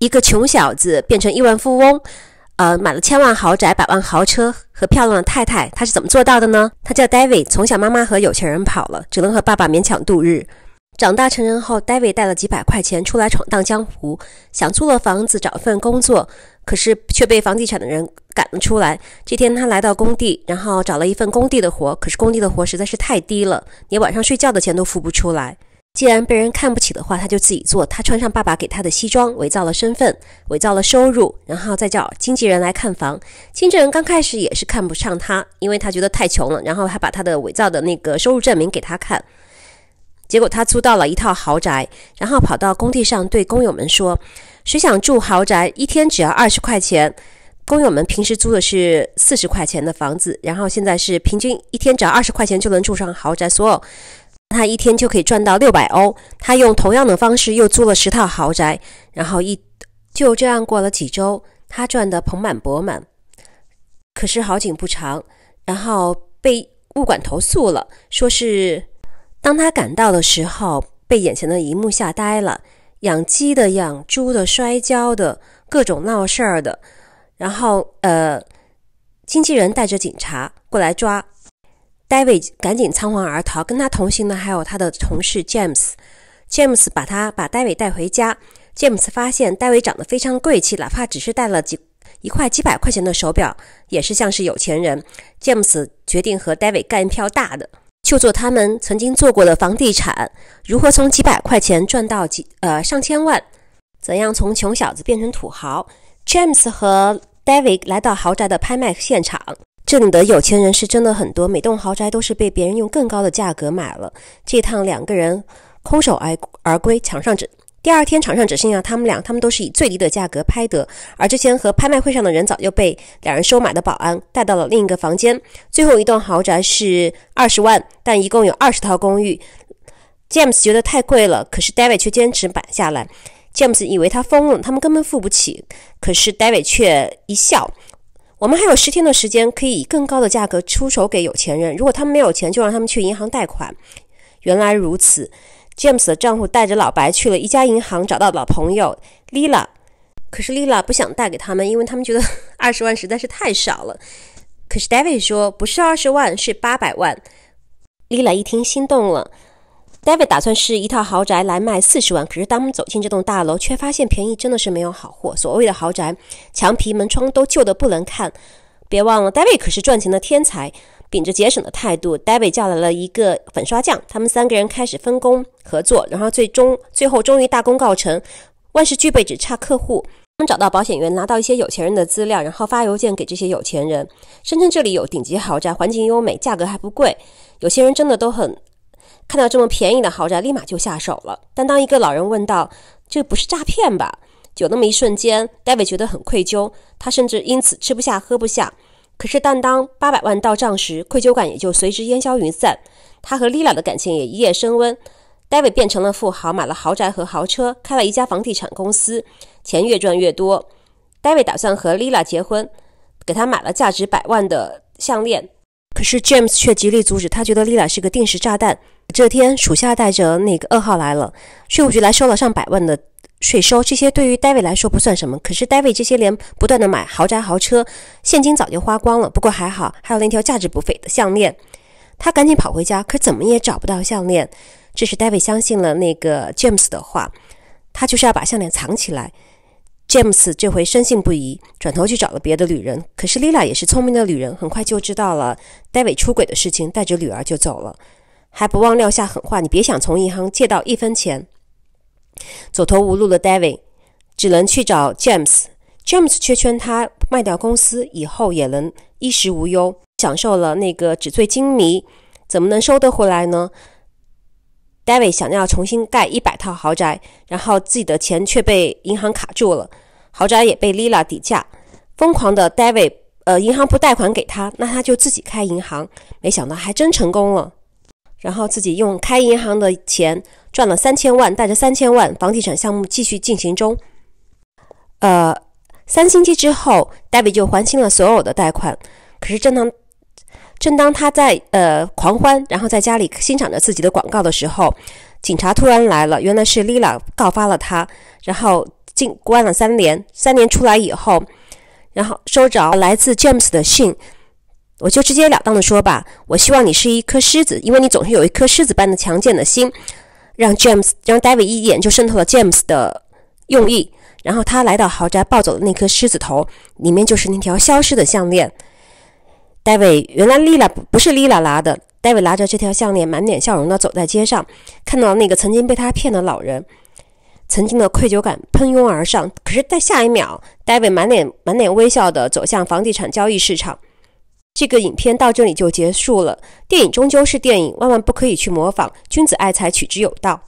一个穷小子变成亿万富翁，呃，买了千万豪宅、百万豪车和漂亮的太太，他是怎么做到的呢？他叫 David，从小妈妈和有钱人跑了，只能和爸爸勉强度日。长大成人后，David 带了几百块钱出来闯荡江湖，想租了房子找份工作，可是却被房地产的人赶了出来。这天他来到工地，然后找了一份工地的活，可是工地的活实在是太低了，连晚上睡觉的钱都付不出来。既然被人看不起的话，他就自己做。他穿上爸爸给他的西装，伪造了身份，伪造了收入，然后再叫经纪人来看房。经纪人刚开始也是看不上他，因为他觉得太穷了。然后还把他的伪造的那个收入证明给他看，结果他租到了一套豪宅，然后跑到工地上对工友们说：“谁想住豪宅，一天只要二十块钱。”工友们平时租的是四十块钱的房子，然后现在是平均一天只要二十块钱就能住上豪宅，所有。他一天就可以赚到六百欧。他用同样的方式又租了十套豪宅，然后一就这样过了几周，他赚的盆满钵满。可是好景不长，然后被物管投诉了，说是当他赶到的时候，被眼前的一幕吓呆了：养鸡的、养猪的、摔跤的、各种闹事儿的。然后呃，经纪人带着警察过来抓。David 赶紧仓皇而逃，跟他同行的还有他的同事 James。James 把他把 David 带回家。James 发现 David 长得非常贵气，哪怕只是带了几一块几百块钱的手表，也是像是有钱人。James 决定和 David 干一票大的，就做他们曾经做过的房地产，如何从几百块钱赚到几呃上千万，怎样从穷小子变成土豪。James 和 David 来到豪宅的拍卖现场。这里的有钱人是真的很多，每栋豪宅都是被别人用更高的价格买了。这趟两个人空手而而归，场上只第二天场上只剩下他们俩，他们都是以最低的价格拍得。而之前和拍卖会上的人早就被两人收买的保安带到了另一个房间。最后一栋豪宅是二十万，但一共有二十套公寓。James 觉得太贵了，可是 David 却坚持买下来。James 以为他疯了，他们根本付不起，可是 David 却一笑。我们还有十天的时间，可以以更高的价格出手给有钱人。如果他们没有钱，就让他们去银行贷款。原来如此，James 的丈夫带着老白去了一家银行，找到老朋友 Lila。可是 Lila 不想贷给他们，因为他们觉得二十万实在是太少了。可是 David 说，不是二十万，是八百万。Lila 一听，心动了。David 打算是一套豪宅来卖四十万，可是当他们走进这栋大楼，却发现便宜真的是没有好货。所谓的豪宅，墙皮、门窗都旧得不能看。别忘了，David 可是赚钱的天才，秉着节省的态度，David 叫来了一个粉刷匠，他们三个人开始分工合作，然后最终最后终于大功告成，万事俱备，只差客户。他们找到保险员，拿到一些有钱人的资料，然后发邮件给这些有钱人，声称这里有顶级豪宅，环境优美，价格还不贵。有些人真的都很。看到这么便宜的豪宅，立马就下手了。但当一个老人问道：“这不是诈骗吧？”有那么一瞬间，David 觉得很愧疚，他甚至因此吃不下、喝不下。可是，但当八百万到账时，愧疚感也就随之烟消云散。他和 Lila 的感情也一夜升温。David 变成了富豪，买了豪宅和豪车，开了一家房地产公司，钱越赚越多。David 打算和 Lila 结婚，给她买了价值百万的项链。可是 James 却极力阻止，他觉得丽拉是个定时炸弹。这天，属下带着那个噩耗来了，税务局来收了上百万的税收。这些对于 David 来说不算什么，可是 David 这些年不断的买豪宅豪车，现金早就花光了。不过还好，还有那条价值不菲的项链。他赶紧跑回家，可怎么也找不到项链。这时，David 相信了那个 James 的话，他就是要把项链藏起来。James 这回深信不疑，转头去找了别的女人。可是 Lila 也是聪明的女人，很快就知道了 David 出轨的事情，带着女儿就走了，还不忘撂下狠话：“你别想从银行借到一分钱。”走投无路的 David 只能去找 James，James 却劝他卖掉公司，以后也能衣食无忧，享受了那个纸醉金迷，怎么能收得回来呢？David 想要重新盖一百套豪宅，然后自己的钱却被银行卡住了，豪宅也被 Li 拉抵价。疯狂的 David，呃，银行不贷款给他，那他就自己开银行，没想到还真成功了。然后自己用开银行的钱赚了三千万，带着三千万房地产项目继续进行中。呃，三星期之后，David 就还清了所有的贷款，可是正当正当他在呃狂欢，然后在家里欣赏着自己的广告的时候，警察突然来了。原来是 Lila 告发了他，然后进关了三年。三年出来以后，然后收着来自 James 的信，我就直截了当的说吧，我希望你是一颗狮子，因为你总是有一颗狮子般的强健的心。让 James，让 David 一眼就渗透了 James 的用意，然后他来到豪宅，抱走了那颗狮子头，里面就是那条消失的项链。David 原来 Lila 不不是 Lila 拿的，David 拿着这条项链，满脸笑容的走在街上，看到那个曾经被他骗的老人，曾经的愧疚感喷涌而上。可是，在下一秒，David 满脸满脸微笑的走向房地产交易市场。这个影片到这里就结束了。电影终究是电影，万万不可以去模仿。君子爱财，取之有道。